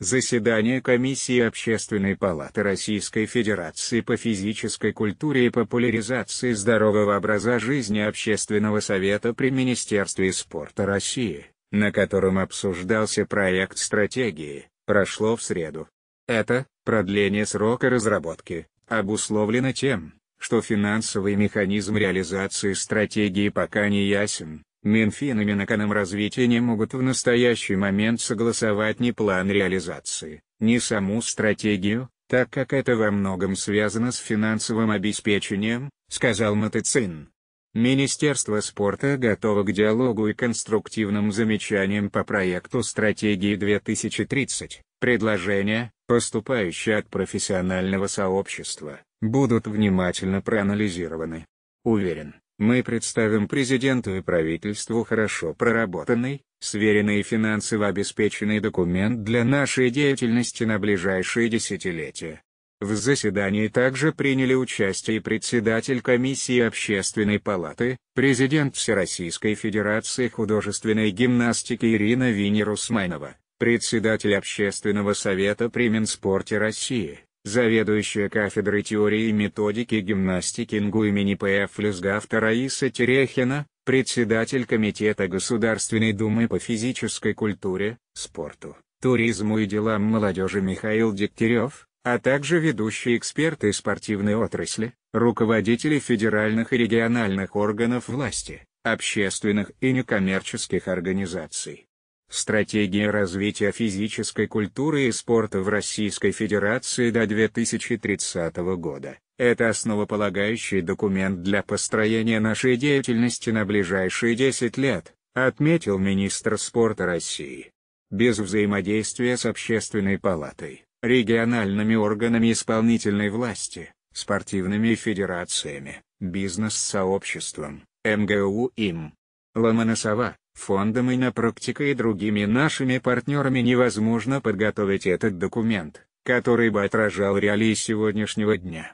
Заседание Комиссии Общественной палаты Российской Федерации по физической культуре и популяризации здорового образа жизни Общественного совета при Министерстве спорта России, на котором обсуждался проект стратегии, прошло в среду. Это продление срока разработки обусловлено тем, что финансовый механизм реализации стратегии пока не ясен. Минфин и Минэкономразвитие не могут в настоящий момент согласовать ни план реализации, ни саму стратегию, так как это во многом связано с финансовым обеспечением, сказал Матыцин. Министерство спорта готово к диалогу и конструктивным замечаниям по проекту стратегии 2030. Предложения, поступающие от профессионального сообщества, будут внимательно проанализированы. Уверен, мы представим президенту и правительству хорошо проработанный, сверенный и финансово обеспеченный документ для нашей деятельности на ближайшие десятилетия. В заседании также приняли участие председатель Комиссии Общественной палаты, президент Всероссийской Федерации художественной гимнастики Ирина Винерусмайнова, председатель Общественного совета при Минспорте России, заведующая кафедрой теории и методики гимнастики НГУ имени П.Ф. Люсгафта Раиса Терехина, председатель Комитета Государственной Думы по физической культуре, спорту, туризму и делам молодежи Михаил Дегтярев, а также ведущие эксперты спортивной отрасли, руководители федеральных и региональных органов власти, общественных и некоммерческих организаций. Стратегия развития физической культуры и спорта в Российской Федерации до 2030 года – это основополагающий документ для построения нашей деятельности на ближайшие 10 лет, отметил министр спорта России. Без взаимодействия с общественной палатой, региональными органами исполнительной власти, спортивными федерациями, бизнес-сообществом, МГУ им. Ломоносова, фондом и на Инопроктика и другими нашими партнерами невозможно подготовить этот документ, который бы отражал реалии сегодняшнего дня.